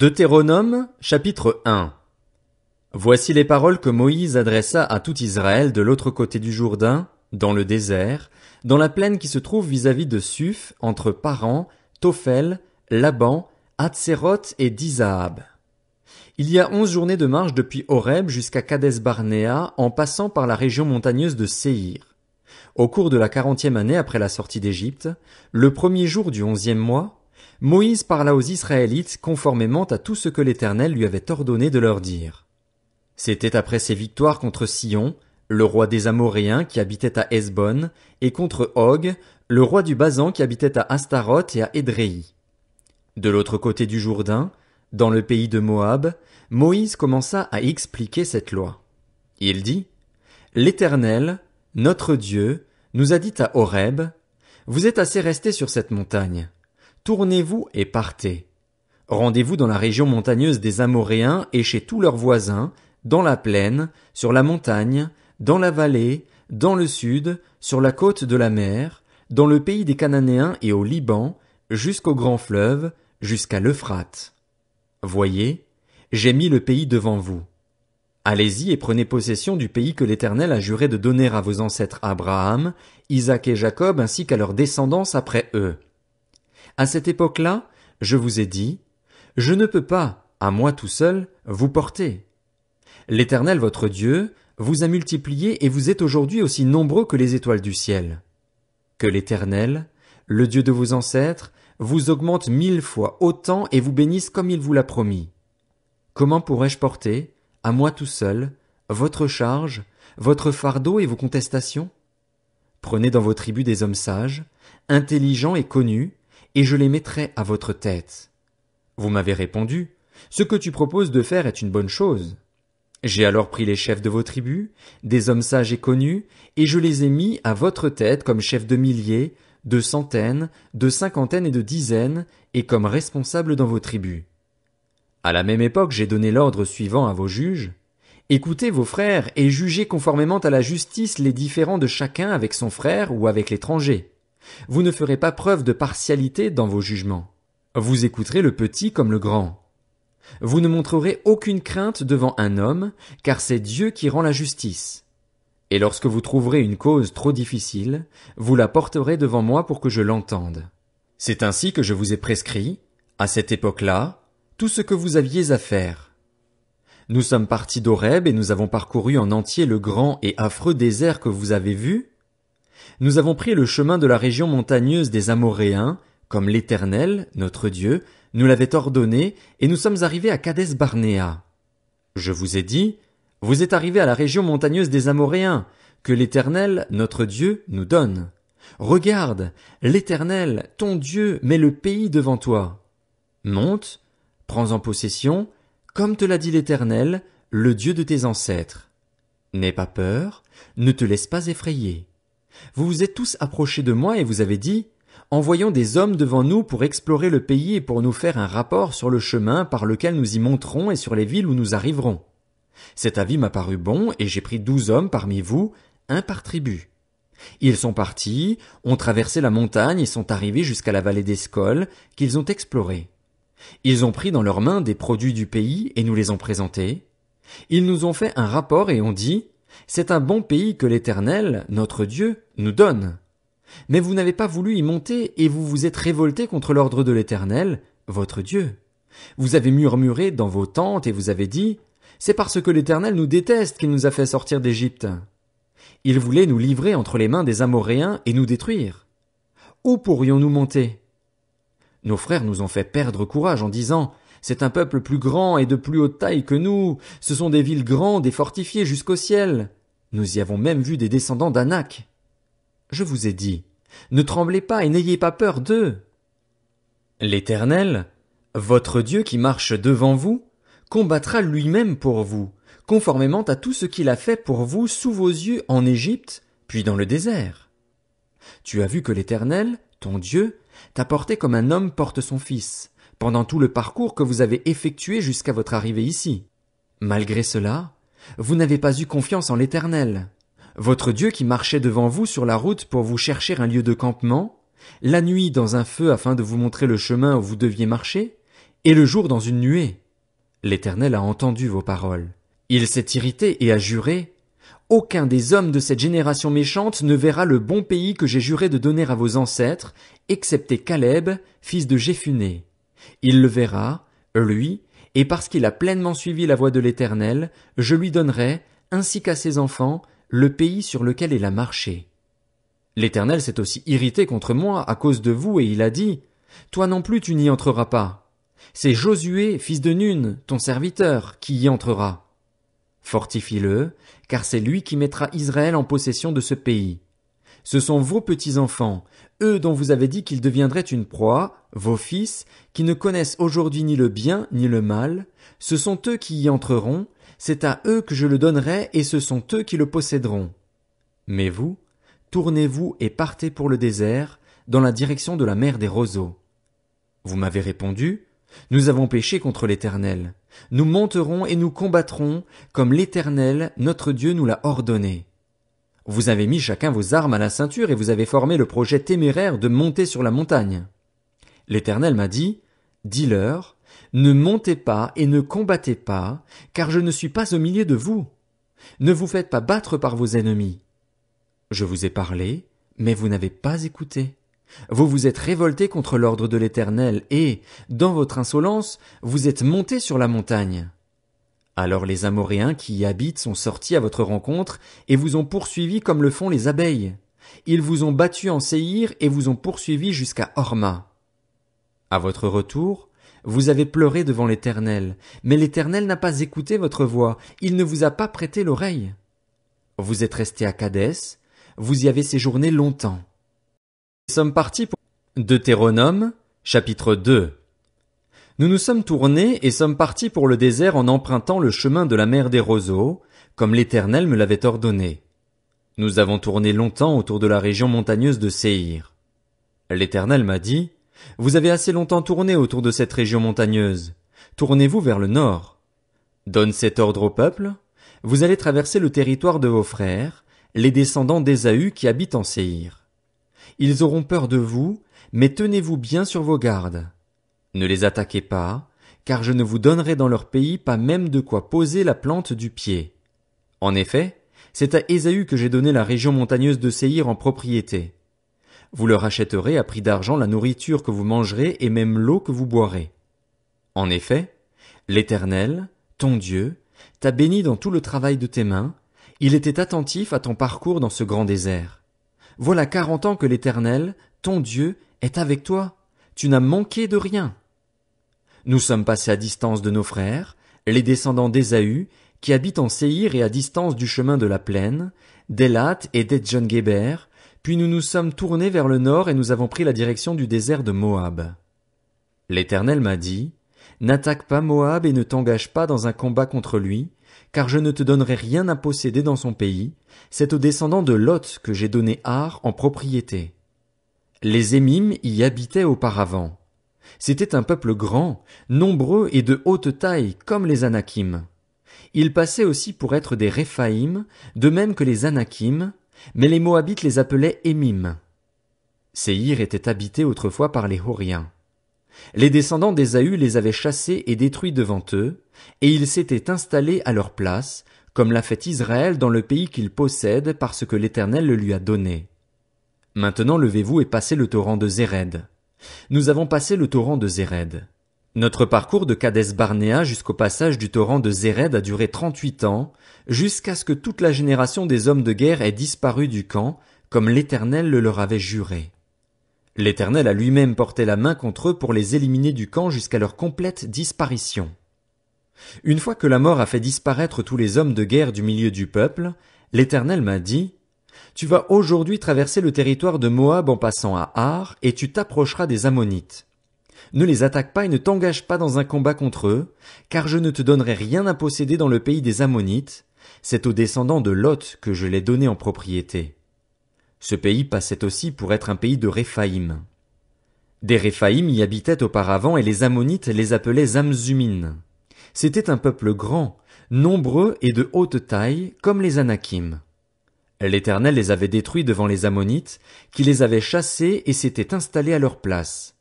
Deutéronome chapitre 1 Voici les paroles que Moïse adressa à tout Israël de l'autre côté du Jourdain, dans le désert, dans la plaine qui se trouve vis-à-vis de Suf, entre Paran, Tophel, Laban, Hatzeroth et Dizahab. Il y a onze journées de marche depuis Horeb jusqu'à Kades Barnéa en passant par la région montagneuse de Séir. Au cours de la quarantième année après la sortie d'Égypte, le premier jour du onzième mois, Moïse parla aux Israélites conformément à tout ce que l'Éternel lui avait ordonné de leur dire. C'était après ses victoires contre Sion, le roi des Amoréens qui habitait à Hesbon, et contre Og, le roi du Bazan qui habitait à Astaroth et à Édréi. De l'autre côté du Jourdain, dans le pays de Moab, Moïse commença à expliquer cette loi. Il dit, L'Éternel, notre Dieu, nous a dit à Horeb, vous êtes assez restés sur cette montagne tournez-vous et partez. Rendez-vous dans la région montagneuse des Amoréens et chez tous leurs voisins, dans la plaine, sur la montagne, dans la vallée, dans le sud, sur la côte de la mer, dans le pays des Cananéens et au Liban, jusqu'au grand fleuve, jusqu'à l'Euphrate. Voyez, j'ai mis le pays devant vous. Allez-y et prenez possession du pays que l'Éternel a juré de donner à vos ancêtres Abraham, Isaac et Jacob ainsi qu'à leurs descendants après eux. À cette époque-là, je vous ai dit, je ne peux pas, à moi tout seul, vous porter. L'Éternel votre Dieu vous a multiplié et vous êtes aujourd'hui aussi nombreux que les étoiles du ciel. Que l'Éternel, le Dieu de vos ancêtres, vous augmente mille fois autant et vous bénisse comme il vous l'a promis. Comment pourrais-je porter, à moi tout seul, votre charge, votre fardeau et vos contestations? Prenez dans vos tribus des hommes sages, intelligents et connus, et je les mettrai à votre tête. Vous m'avez répondu, ce que tu proposes de faire est une bonne chose. J'ai alors pris les chefs de vos tribus, des hommes sages et connus, et je les ai mis à votre tête comme chefs de milliers, de centaines, de cinquantaines et de dizaines, et comme responsables dans vos tribus. À la même époque, j'ai donné l'ordre suivant à vos juges. Écoutez vos frères et jugez conformément à la justice les différends de chacun avec son frère ou avec l'étranger. Vous ne ferez pas preuve de partialité dans vos jugements. Vous écouterez le petit comme le grand. Vous ne montrerez aucune crainte devant un homme, car c'est Dieu qui rend la justice. Et lorsque vous trouverez une cause trop difficile, vous la porterez devant moi pour que je l'entende. C'est ainsi que je vous ai prescrit, à cette époque-là, tout ce que vous aviez à faire. Nous sommes partis d'Horeb et nous avons parcouru en entier le grand et affreux désert que vous avez vu, nous avons pris le chemin de la région montagneuse des Amoréens, comme l'Éternel, notre Dieu, nous l'avait ordonné, et nous sommes arrivés à Cades Barnéa. Je vous ai dit, vous êtes arrivés à la région montagneuse des Amoréens, que l'Éternel, notre Dieu, nous donne. Regarde, l'Éternel, ton Dieu, met le pays devant toi. Monte, prends en possession, comme te l'a dit l'Éternel, le Dieu de tes ancêtres. N'aie pas peur, ne te laisse pas effrayer. Vous vous êtes tous approchés de moi et vous avez dit Envoyons des hommes devant nous pour explorer le pays et pour nous faire un rapport sur le chemin par lequel nous y monterons et sur les villes où nous arriverons. Cet avis m'a paru bon, et j'ai pris douze hommes parmi vous, un par tribu. Ils sont partis, ont traversé la montagne et sont arrivés jusqu'à la vallée d'Escol, qu'ils ont explorée. Ils ont pris dans leurs mains des produits du pays et nous les ont présentés. Ils nous ont fait un rapport et ont dit c'est un bon pays que l'Éternel, notre Dieu, nous donne. Mais vous n'avez pas voulu y monter et vous vous êtes révolté contre l'ordre de l'Éternel, votre Dieu. Vous avez murmuré dans vos tentes et vous avez dit, c'est parce que l'Éternel nous déteste qu'il nous a fait sortir d'Égypte. Il voulait nous livrer entre les mains des Amoréens et nous détruire. Où pourrions-nous monter? Nos frères nous ont fait perdre courage en disant, c'est un peuple plus grand et de plus haute taille que nous. Ce sont des villes grandes et fortifiées jusqu'au ciel. Nous y avons même vu des descendants d'Anak. Je vous ai dit, ne tremblez pas et n'ayez pas peur d'eux. L'Éternel, votre Dieu qui marche devant vous, combattra lui-même pour vous, conformément à tout ce qu'il a fait pour vous sous vos yeux en Égypte, puis dans le désert. Tu as vu que l'Éternel, ton Dieu, t'a porté comme un homme porte son fils, pendant tout le parcours que vous avez effectué jusqu'à votre arrivée ici. Malgré cela, vous n'avez pas eu confiance en l'Éternel, votre Dieu qui marchait devant vous sur la route pour vous chercher un lieu de campement, la nuit dans un feu afin de vous montrer le chemin où vous deviez marcher, et le jour dans une nuée. L'Éternel a entendu vos paroles. Il s'est irrité et a juré. Aucun des hommes de cette génération méchante ne verra le bon pays que j'ai juré de donner à vos ancêtres, excepté Caleb, fils de Jéphuné. Il le verra, lui, et parce qu'il a pleinement suivi la voie de l'Éternel, je lui donnerai, ainsi qu'à ses enfants, le pays sur lequel il a marché. L'Éternel s'est aussi irrité contre moi à cause de vous, et il a dit. Toi non plus tu n'y entreras pas. C'est Josué, fils de Nun, ton serviteur, qui y entrera. Fortifie le, car c'est lui qui mettra Israël en possession de ce pays. Ce sont vos petits-enfants, eux dont vous avez dit qu'ils deviendraient une proie, vos fils, qui ne connaissent aujourd'hui ni le bien ni le mal, ce sont eux qui y entreront, c'est à eux que je le donnerai et ce sont eux qui le posséderont. Mais vous, tournez-vous et partez pour le désert, dans la direction de la mer des roseaux. Vous m'avez répondu, nous avons péché contre l'Éternel. Nous monterons et nous combattrons, comme l'Éternel, notre Dieu, nous l'a ordonné. Vous avez mis chacun vos armes à la ceinture et vous avez formé le projet téméraire de monter sur la montagne. L'Éternel m'a dit, Dis-leur, ne montez pas et ne combattez pas, car je ne suis pas au milieu de vous. Ne vous faites pas battre par vos ennemis. Je vous ai parlé, mais vous n'avez pas écouté. Vous vous êtes révoltés contre l'ordre de l'Éternel, et, dans votre insolence, vous êtes montés sur la montagne. Alors les Amoréens qui y habitent sont sortis à votre rencontre et vous ont poursuivi comme le font les abeilles. Ils vous ont battu en Séhir et vous ont poursuivi jusqu'à Horma. À votre retour, vous avez pleuré devant l'Éternel, mais l'Éternel n'a pas écouté votre voix, il ne vous a pas prêté l'oreille. Vous êtes resté à Cadès, vous y avez séjourné longtemps. Nous sommes partis pour Deutéronome, chapitre nous nous sommes tournés et sommes partis pour le désert en empruntant le chemin de la mer des roseaux, comme l'Éternel me l'avait ordonné. Nous avons tourné longtemps autour de la région montagneuse de Séir. L'Éternel m'a dit, Vous avez assez longtemps tourné autour de cette région montagneuse. Tournez-vous vers le nord. Donne cet ordre au peuple. Vous allez traverser le territoire de vos frères, les descendants d'Ésaü qui habitent en Séir. Ils auront peur de vous, mais tenez-vous bien sur vos gardes ne les attaquez pas, car je ne vous donnerai dans leur pays pas même de quoi poser la plante du pied. En effet, c'est à Ésaü que j'ai donné la région montagneuse de Séhir en propriété. Vous leur achèterez à prix d'argent la nourriture que vous mangerez et même l'eau que vous boirez. En effet, l'Éternel, ton Dieu, t'a béni dans tout le travail de tes mains, il était attentif à ton parcours dans ce grand désert. Voilà quarante ans que l'Éternel, ton Dieu, est avec toi. Tu n'as manqué de rien. Nous sommes passés à distance de nos frères, les descendants d'Ésaü, qui habitent en Séhir et à distance du chemin de la plaine, d'Elat et d'Edjon-Geber, puis nous nous sommes tournés vers le nord et nous avons pris la direction du désert de Moab. L'Éternel m'a dit, N'attaque pas Moab et ne t'engage pas dans un combat contre lui, car je ne te donnerai rien à posséder dans son pays, c'est aux descendants de Lot que j'ai donné Ar en propriété. Les Émimes y habitaient auparavant. C'était un peuple grand, nombreux et de haute taille, comme les Anakim. Ils passaient aussi pour être des Réphaïm, de même que les Anakim, mais les Moabites les appelaient Émim. Séhir était habité autrefois par les Horiens. Les descendants d'Ésaü les avaient chassés et détruits devant eux, et ils s'étaient installés à leur place, comme l'a fait Israël dans le pays qu'il possède parce que l'Éternel le lui a donné. Maintenant levez-vous et passez le torrent de Zéred. Nous avons passé le torrent de Zéred. Notre parcours de Cades Barnea jusqu'au passage du torrent de Zéred a duré 38 ans, jusqu'à ce que toute la génération des hommes de guerre ait disparu du camp, comme l'Éternel le leur avait juré. L'Éternel a lui-même porté la main contre eux pour les éliminer du camp jusqu'à leur complète disparition. Une fois que la mort a fait disparaître tous les hommes de guerre du milieu du peuple, l'Éternel m'a dit, tu vas aujourd'hui traverser le territoire de Moab en passant à Ar, et tu t'approcheras des Ammonites. Ne les attaque pas et ne t'engage pas dans un combat contre eux, car je ne te donnerai rien à posséder dans le pays des Ammonites, c'est aux descendants de Lot que je l'ai donné en propriété. Ce pays passait aussi pour être un pays de Réphaïm. Des Réphaïm y habitaient auparavant et les Ammonites les appelaient Zamzumines. C'était un peuple grand, nombreux et de haute taille, comme les Anakim. L'Éternel les avait détruits devant les Ammonites, qui les avaient chassés et s'étaient installés à leur place.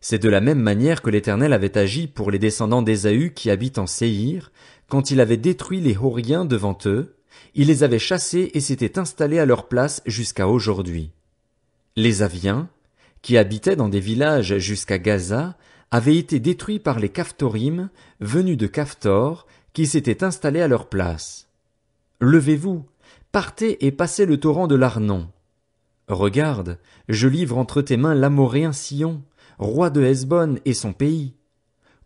C'est de la même manière que l'Éternel avait agi pour les descendants d'Ésaü qui habitent en Séhir, quand il avait détruit les Horiens devant eux, il les avait chassés et s'était installés à leur place jusqu'à aujourd'hui. Les Aviens, qui habitaient dans des villages jusqu'à Gaza, avaient été détruits par les Kaftorim, venus de Kaftor, qui s'étaient installés à leur place. Levez-vous, Partez et passez le torrent de l'Arnon. Regarde, je livre entre tes mains l'Amoréen Sion, roi de Hesbonne et son pays.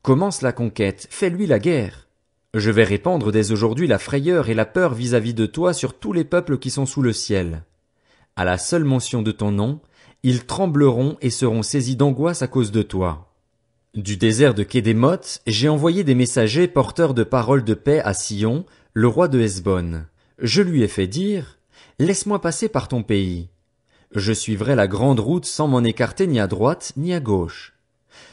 Commence la conquête, fais-lui la guerre. Je vais répandre dès aujourd'hui la frayeur et la peur vis-à-vis de toi sur tous les peuples qui sont sous le ciel. À la seule mention de ton nom, ils trembleront et seront saisis d'angoisse à cause de toi. Du désert de Kédémoth, j'ai envoyé des messagers porteurs de paroles de paix à Sion, le roi de Hesbonne je lui ai fait dire Laisse-moi passer par ton pays. Je suivrai la grande route sans m'en écarter ni à droite ni à gauche.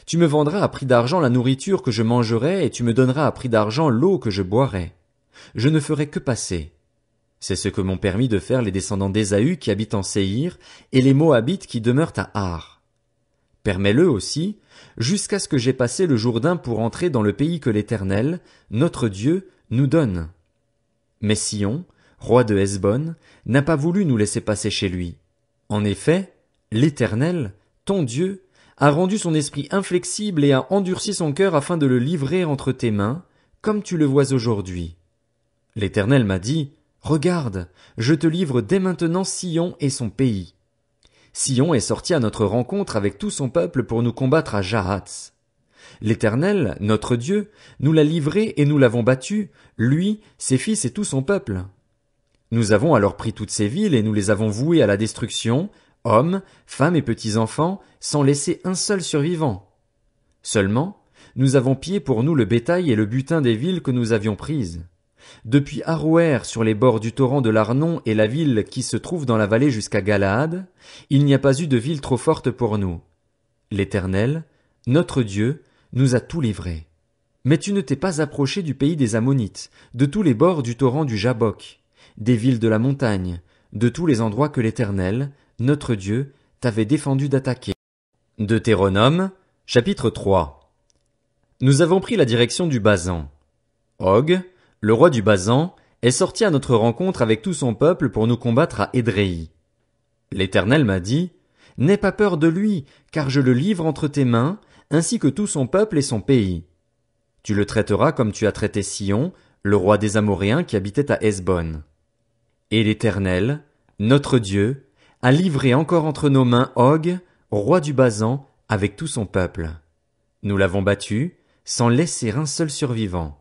Tu me vendras à prix d'argent la nourriture que je mangerai et tu me donneras à prix d'argent l'eau que je boirai. Je ne ferai que passer. C'est ce que m'ont permis de faire les descendants d'Ésaü qui habitent en Séhir et les Moabites qui demeurent à Har. Permets-le aussi, jusqu'à ce que j'aie passé le Jourdain pour entrer dans le pays que l'Éternel, notre Dieu, nous donne. Mais Sion, roi de Hesbon, n'a pas voulu nous laisser passer chez lui. En effet, l'Éternel, ton Dieu, a rendu son esprit inflexible et a endurci son cœur afin de le livrer entre tes mains, comme tu le vois aujourd'hui. L'Éternel m'a dit, Regarde, je te livre dès maintenant Sion et son pays. Sion est sorti à notre rencontre avec tout son peuple pour nous combattre à Jahatz. L'Éternel, notre Dieu, nous l'a livré et nous l'avons battu, lui, ses fils et tout son peuple. Nous avons alors pris toutes ces villes et nous les avons vouées à la destruction, hommes, femmes et petits enfants, sans laisser un seul survivant. Seulement, nous avons pillé pour nous le bétail et le butin des villes que nous avions prises. Depuis Arouer sur les bords du torrent de l'Arnon et la ville qui se trouve dans la vallée jusqu'à Galaad, il n'y a pas eu de ville trop forte pour nous. L'Éternel, notre Dieu, nous a tout livré, Mais tu ne t'es pas approché du pays des Ammonites, de tous les bords du torrent du Jabok, des villes de la montagne, de tous les endroits que l'Éternel, notre Dieu, t'avait défendu d'attaquer. Deutéronome, chapitre 3 Nous avons pris la direction du Bazan. Og, le roi du Bazan, est sorti à notre rencontre avec tout son peuple pour nous combattre à Édréi. L'Éternel m'a dit, N'aie pas peur de lui, car je le livre entre tes mains, ainsi que tout son peuple et son pays. Tu le traiteras comme tu as traité Sion, le roi des Amoréens qui habitait à Hesbon. Et l'Éternel, notre Dieu, a livré encore entre nos mains Og, roi du Basan, avec tout son peuple. Nous l'avons battu, sans laisser un seul survivant.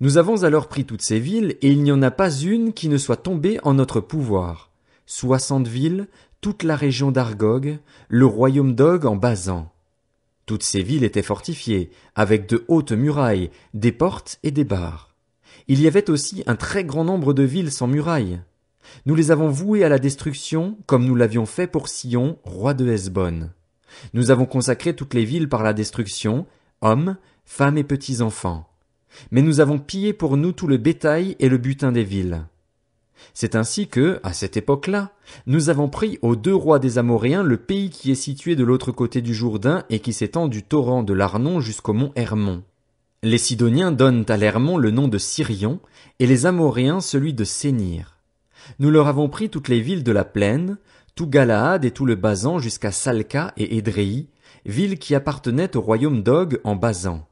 Nous avons alors pris toutes ces villes, et il n'y en a pas une qui ne soit tombée en notre pouvoir. Soixante villes, toute la région d'Argog, le royaume d'Og en Basan. Toutes ces villes étaient fortifiées, avec de hautes murailles, des portes et des barres. Il y avait aussi un très grand nombre de villes sans murailles. Nous les avons vouées à la destruction, comme nous l'avions fait pour Sion, roi de Hesbonne. Nous avons consacré toutes les villes par la destruction, hommes, femmes et petits enfants. Mais nous avons pillé pour nous tout le bétail et le butin des villes. C'est ainsi que, à cette époque-là, nous avons pris aux deux rois des Amoréens le pays qui est situé de l'autre côté du Jourdain et qui s'étend du torrent de l'Arnon jusqu'au mont Hermon. Les Sidoniens donnent à l'Hermon le nom de Sirion et les Amoréens celui de Sénir. Nous leur avons pris toutes les villes de la plaine, tout Galaad et tout le Bazan jusqu'à Salca et Édréi, villes qui appartenaient au royaume d'Og en Bazan.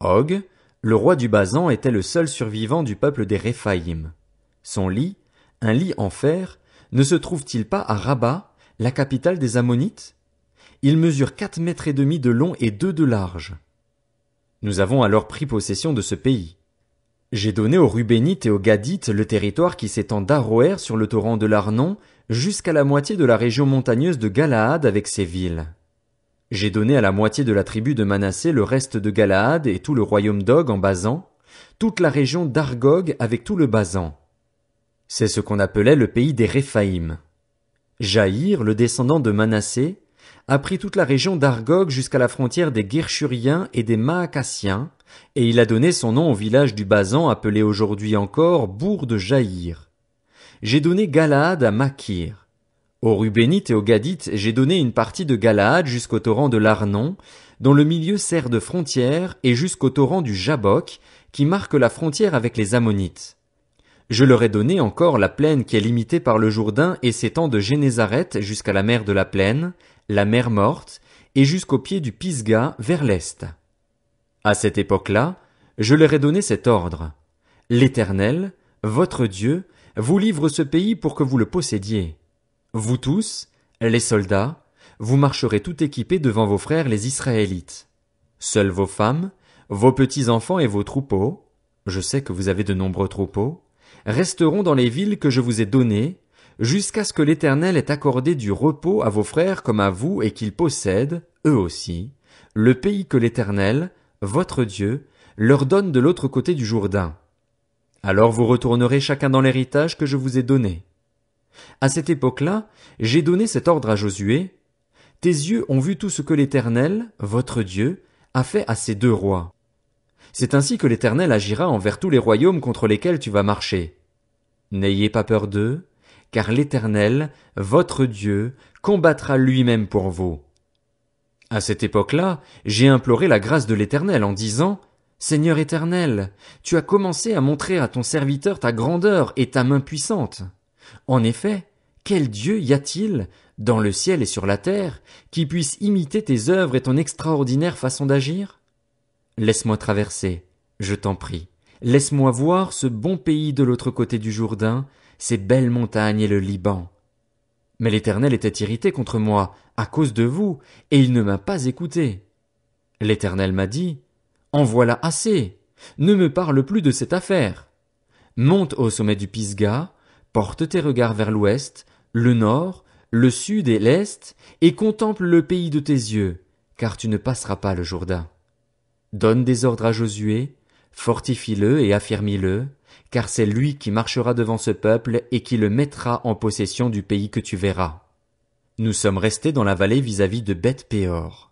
Og, le roi du Bazan était le seul survivant du peuple des son lit, un lit en fer, ne se trouve-t-il pas à Rabat, la capitale des Ammonites? Il mesure quatre mètres et demi de long et deux de large. Nous avons alors pris possession de ce pays. J'ai donné aux Rubénites et aux Gadites le territoire qui s'étend d'Aroer sur le torrent de l'Arnon jusqu'à la moitié de la région montagneuse de Galaad avec ses villes. J'ai donné à la moitié de la tribu de Manassé le reste de Galaad et tout le royaume d'Og en Basan, toute la région d'Argog avec tout le Basan. C'est ce qu'on appelait le pays des Réphaïm. Jaïr, le descendant de Manassé, a pris toute la région d'Argog jusqu'à la frontière des Guerchuriens et des Maacassiens, et il a donné son nom au village du Bazan appelé aujourd'hui encore Bourg de Jaïr. J'ai donné Galaad à Makir. Aux Rubénites et aux Gadites, j'ai donné une partie de Galaad jusqu'au torrent de l'Arnon, dont le milieu sert de frontière, et jusqu'au torrent du Jabok, qui marque la frontière avec les Ammonites. Je leur ai donné encore la plaine qui est limitée par le Jourdain et s'étend de Génézareth jusqu'à la mer de la plaine, la mer morte, et jusqu'au pied du Pisga vers l'est. À cette époque-là, je leur ai donné cet ordre. L'Éternel, votre Dieu, vous livre ce pays pour que vous le possédiez. Vous tous, les soldats, vous marcherez tout équipés devant vos frères les Israélites. Seules vos femmes, vos petits enfants et vos troupeaux, je sais que vous avez de nombreux troupeaux, resteront dans les villes que je vous ai données, jusqu'à ce que l'Éternel ait accordé du repos à vos frères comme à vous et qu'ils possèdent, eux aussi, le pays que l'Éternel, votre Dieu, leur donne de l'autre côté du Jourdain. Alors vous retournerez chacun dans l'héritage que je vous ai donné. À cette époque-là, j'ai donné cet ordre à Josué. Tes yeux ont vu tout ce que l'Éternel, votre Dieu, a fait à ces deux rois. C'est ainsi que l'Éternel agira envers tous les royaumes contre lesquels tu vas marcher. N'ayez pas peur d'eux, car l'Éternel, votre Dieu, combattra lui-même pour vous. À cette époque-là, j'ai imploré la grâce de l'Éternel en disant, Seigneur Éternel, tu as commencé à montrer à ton serviteur ta grandeur et ta main puissante. En effet, quel Dieu y a-t-il, dans le ciel et sur la terre, qui puisse imiter tes œuvres et ton extraordinaire façon d'agir? Laisse-moi traverser, je t'en prie. Laisse-moi voir ce bon pays de l'autre côté du Jourdain, ces belles montagnes et le Liban. Mais l'Éternel était irrité contre moi, à cause de vous, et il ne m'a pas écouté. L'Éternel m'a dit, En voilà assez. Ne me parle plus de cette affaire. Monte au sommet du Pisga, porte tes regards vers l'ouest, le nord, le sud et l'est, et contemple le pays de tes yeux, car tu ne passeras pas le Jourdain. Donne des ordres à Josué, fortifie-le et affermis-le, car c'est lui qui marchera devant ce peuple et qui le mettra en possession du pays que tu verras. Nous sommes restés dans la vallée vis-à-vis de Beth Péor.